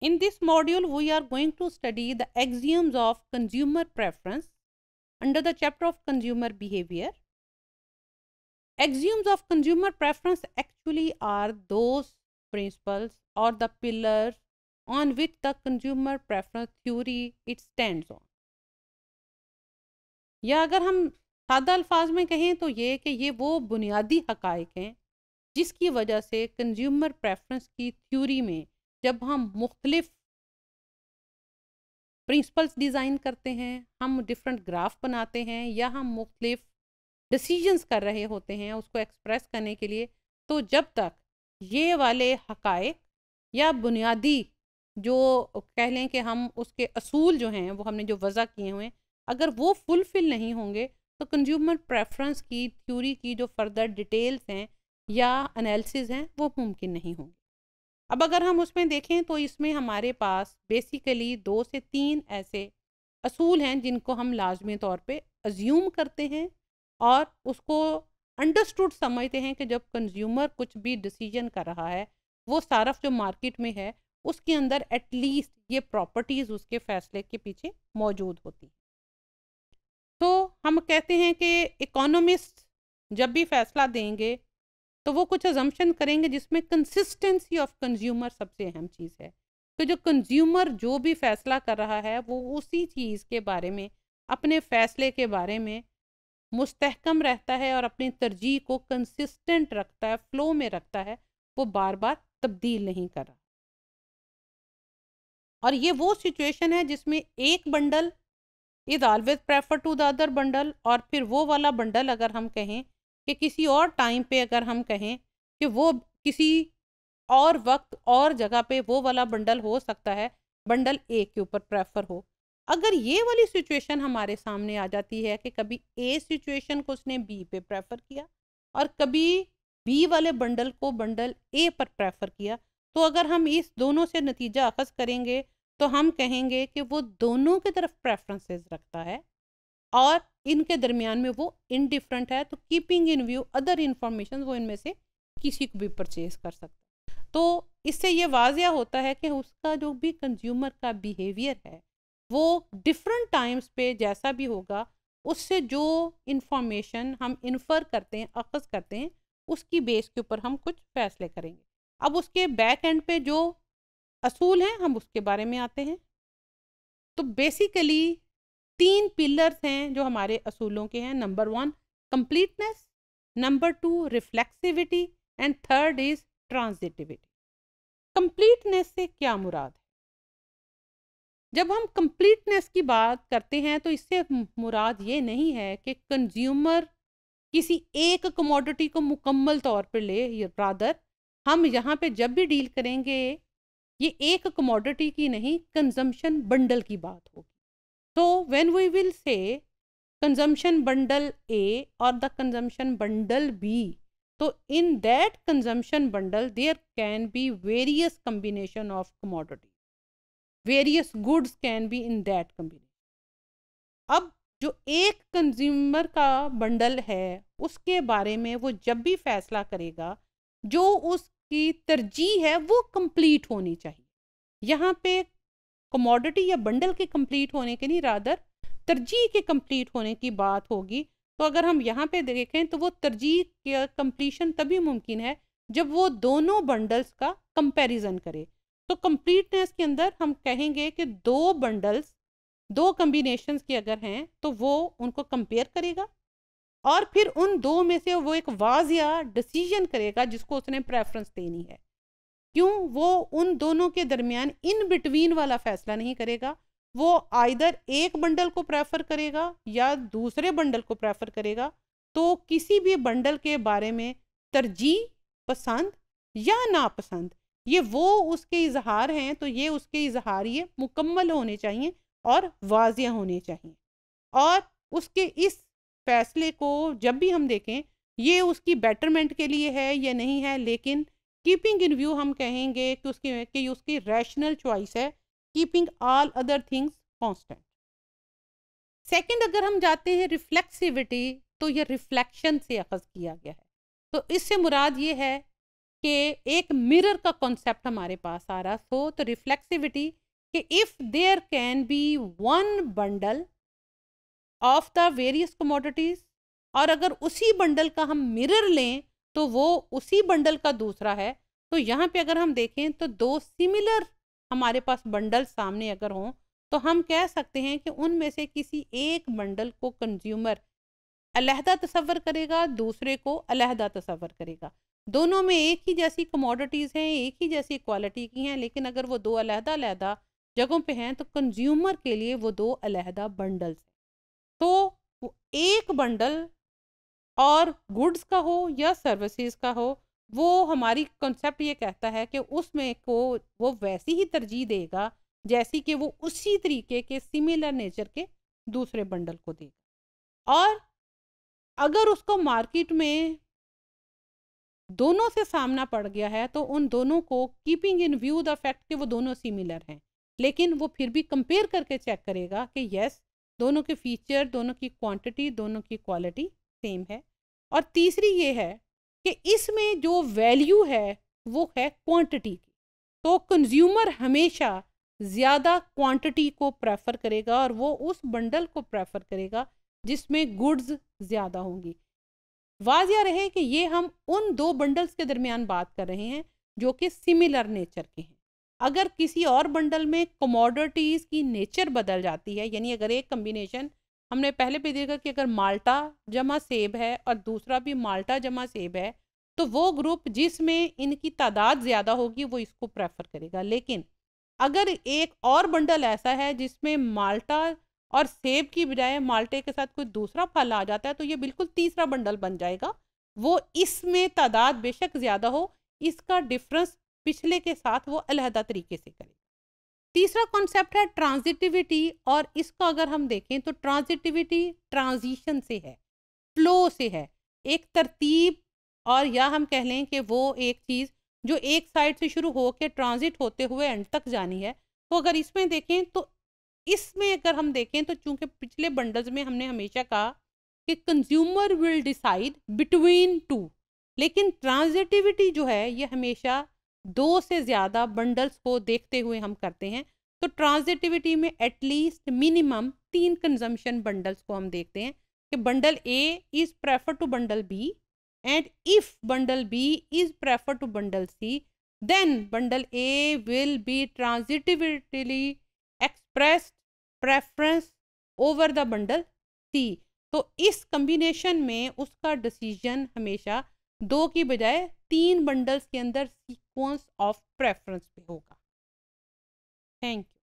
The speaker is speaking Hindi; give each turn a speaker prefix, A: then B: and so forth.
A: In this module, we are going to study the axioms of consumer preference under the chapter of consumer behavior. Axioms of consumer preference actually are those principles or the pillars on which the consumer preference theory it stands on. या अगर हम सादा अल्फाज में कहें तो ये कि ये वो बुनियादी हकाइक हैं जिसकी वजह से कंज्यूमर प्रेफरेंस की थ्योरी में जब हम मुख्तलिफ प्रिंसिपल्स डिज़ाइन करते हैं हम डिफरेंट ग्राफ बनाते हैं या हम मुख्तलिफ डिसीजंस कर रहे होते हैं उसको एक्सप्रेस करने के लिए तो जब तक ये वाले हकायक या बुनियादी जो कह लें कि हम उसके असूल जो हैं वो हमने जो वज़ा किए हुए हैं अगर वो फुलफ़िल नहीं होंगे तो कंज्यूमर प्रेफरेंस की थ्योरी की जो फर्दर डिटेल्स हैं या एनालिसिस हैं वो मुमकिन नहीं होंगे अब अगर हम उसमें देखें तो इसमें हमारे पास बेसिकली दो से तीन ऐसे असूल हैं जिनको हम लाजमी तौर पे अज्यूम करते हैं और उसको अंडरस्टूड समझते हैं कि जब कंज्यूमर कुछ भी डिसीजन कर रहा है वो सारफ जो मार्केट में है उसके अंदर एटलीस्ट ये प्रॉपर्टीज़ उसके फैसले के पीछे मौजूद होती हैं तो हम कहते हैं कि इकोनॉमिस्ट जब भी फैसला देंगे तो वो कुछ अजम्पन करेंगे जिसमें कंसिस्टेंसी ऑफ कंज्यूमर सबसे अहम चीज़ है तो जो कंज्यूमर जो भी फैसला कर रहा है वो उसी चीज़ के बारे में अपने फैसले के बारे में मुस्तकम रहता है और अपनी तरजीह को कंसिस्टेंट रखता है फ्लो में रखता है वो बार बार तब्दील नहीं कर रहा और ये वो सिचुएशन है जिसमें एक bundle is always prefer to the other bundle और फिर वो वाला बंडल अगर हम कहें कि किसी और टाइम पे अगर हम कहें कि वो किसी और वक्त और जगह पे वो वाला बंडल हो सकता है बंडल ए के ऊपर प्रेफर हो अगर ये वाली सिचुएशन हमारे सामने आ जाती है कि कभी ए सिचुएशन को उसने बी पे प्रेफर किया और कभी बी वाले बंडल को बंडल ए पर प्रेफर किया तो अगर हम इस दोनों से नतीजा अखज करेंगे तो हम कहेंगे कि वो दोनों की तरफ प्रेफरेंसेस रखता है और इनके दरमियान में वो इनडिफरेंट है तो keeping in view other information वो इनमें से किसी को भी परचेज कर सकता तो इससे ये वाजिया होता है कि उसका जो भी कंज्यूमर का बिहेवियर है वो डिफरेंट टाइम्स पे जैसा भी होगा उससे जो इन्फॉर्मेशन हम इन्फर करते हैं अखज़ करते हैं उसकी बेस के ऊपर हम कुछ फैसले करेंगे अब उसके बैक एंड पे जो असूल हैं हम उसके बारे में आते हैं तो बेसिकली तीन पिलर्स हैं जो हमारे असूलों के हैं number one completeness number two reflexivity and third is transitivity completeness से क्या मुराद है जब हम कंप्लीटनेस की बात करते हैं तो इससे मुराद ये नहीं है कि कंज्यूमर किसी एक कमोडिटी को मुकम्मल तौर पर ले रादर हम यहाँ पे जब भी डील करेंगे ये एक कमोडिटी की नहीं कंजम्पशन बंडल की बात होगी So when we will say consumption bundle A or the consumption bundle B, so in that consumption bundle there can be various combination of commodities. Various goods can be in that combination. अब जो एक कंज्यूमर का बंडल है उसके बारे में वो जब भी फैसला करेगा जो उसकी तरजीह है वो कंप्लीट होनी चाहिए यहाँ पे कमोडिटी या बंडल के कंप्लीट होने के नहीं रादर तरजीह के कंप्लीट होने की बात होगी तो अगर हम यहाँ पे देखें तो वो तरजीह या कंप्लीशन तभी मुमकिन है जब वो दोनों बंडल्स का कंपैरिजन करे तो कंप्लीटनेस के अंदर हम कहेंगे कि दो बंडल्स दो कम्बिनेशन के अगर हैं तो वो उनको कंपेयर करेगा और फिर उन दो में से वो एक वाजिया डिसीजन करेगा जिसको उसने प्रेफरेंस देनी है क्यों वो उन दोनों के दरमियान इन बिटवीन वाला फैसला नहीं करेगा वो आइधर एक बंडल को प्रेफर करेगा या दूसरे बंडल को प्रेफर करेगा तो किसी भी बंडल के बारे में तरजीह पसंद या नापसंद ये वो उसके इजहार हैं तो ये उसके इजहार ये मुकम्मल होने चाहिए और वाज होने चाहिए और उसके इस फैसले को जब भी हम देखें ये उसकी बेटरमेंट के लिए है या नहीं है लेकिन कीपिंग इन व्यू हम कहेंगे कि उसकी कि उसकी रैशनल चॉइस है keeping all other things constant second अगर हम जाते हैं रिफ्लेक्सिविटी तो ये रिफ्लेक्शन से अखज़ किया गया है तो इससे मुराद ये है कि एक मिरर का कॉन्सेप्ट हमारे पास आ रहा सो तो रिफ्लेक्सिविटी कि if there can be one bundle of the various commodities और अगर उसी बंडल का हम मिरर लें तो वो उसी बंडल का दूसरा है तो यहाँ पे अगर हम देखें तो दो सिमिलर हमारे पास बंडल सामने अगर हों तो हम कह सकते हैं कि उनमें से किसी एक बंडल को कंज्यूमर अलहदा तस्वर करेगा दूसरे को अलहदा तस्वर करेगा दोनों में एक ही जैसी कमोडिटीज़ हैं एक ही जैसी क्वालिटी की हैं लेकिन अगर वो दो अलहदा अलहदा जगहों पे हैं तो कंज्यूमर के लिए वो दो अलहदा बंडल्स हैं तो एक बंडल और गुड्स का हो या सर्विसेज का हो वो हमारी कॉन्सेप्ट ये कहता है कि उसमें को वो वैसी ही तरजीह देगा जैसी कि वो उसी तरीके के सिमिलर नेचर के दूसरे बंडल को देगा और अगर उसको मार्केट में दोनों से सामना पड़ गया है तो उन दोनों को keeping in view the fact कि वो दोनों सिमिलर हैं लेकिन वो फिर भी कंपेयर करके चेक करेगा कि यस दोनों के फीचर दोनों की क्वांटिटी दोनों की क्वालिटी सेम है और तीसरी ये है कि इसमें जो वैल्यू है वो है क्वांटिटी की तो कंज्यूमर हमेशा ज़्यादा क्वांटिटी को प्रेफर करेगा और वो उस बंडल को प्रेफर करेगा जिसमें गुड्स ज़्यादा होंगी वाजिया रहे कि ये हम उन दो बंडल्स के दरमियान बात कर रहे हैं जो कि सिमिलर नेचर के हैं अगर किसी और बंडल में कमोडिटीज़ की नेचर बदल जाती है यानी अगर एक कम्बिनेशन हमने पहले भी देखा कि अगर माल्टा जमा सेब है और दूसरा भी माल्टा जमा सेब है तो वो ग्रुप जिसमें इनकी तादाद ज़्यादा होगी वो इसको प्रेफर करेगा लेकिन अगर एक और बंडल ऐसा है जिसमें माल्टा और सेब की बजाय माल्टे के साथ कोई दूसरा फल आ जाता है तो ये बिल्कुल तीसरा बंडल बन जाएगा वो इसमें तादाद बेशक ज़्यादा हो इसका डिफरेंस पिछले के साथ वो अलहदा तरीके से करेगा तीसरा कॉन्सेप्ट है ट्रांजिटिविटी और इसको अगर हम देखें तो ट्रांजिटिविटी ट्रांजिशन से है फ्लो से है एक तरतीब और या हम कह लें कि वो एक चीज़ जो एक साइड से शुरू हो के ट्रांजिट होते हुए एंड तक जानी है तो अगर इसमें देखें तो इसमें अगर हम देखें तो चूंकि पिछले बंडल्स में हमने हमेशा कहा कि consumer will decide between two लेकिन ट्रांजिटिविटी जो है ये हमेशा दो से ज़्यादा बंडल्स को देखते हुए हम करते हैं तो ट्रांजिटिविटी में एटलीस्ट मिनिमम तीन कंजम्पशन बंडल्स को हम देखते हैं कि bundle A is prefer to bundle B and if bundle B is prefer to bundle C then bundle A will be transitively express preference over the bundle C तो इस कम्बिनेशन में उसका डिसीजन हमेशा दो की बजाय तीन बंडल्स के अंदर सीक्वेंस ऑफ प्रेफरेंस पे होगा थैंक यू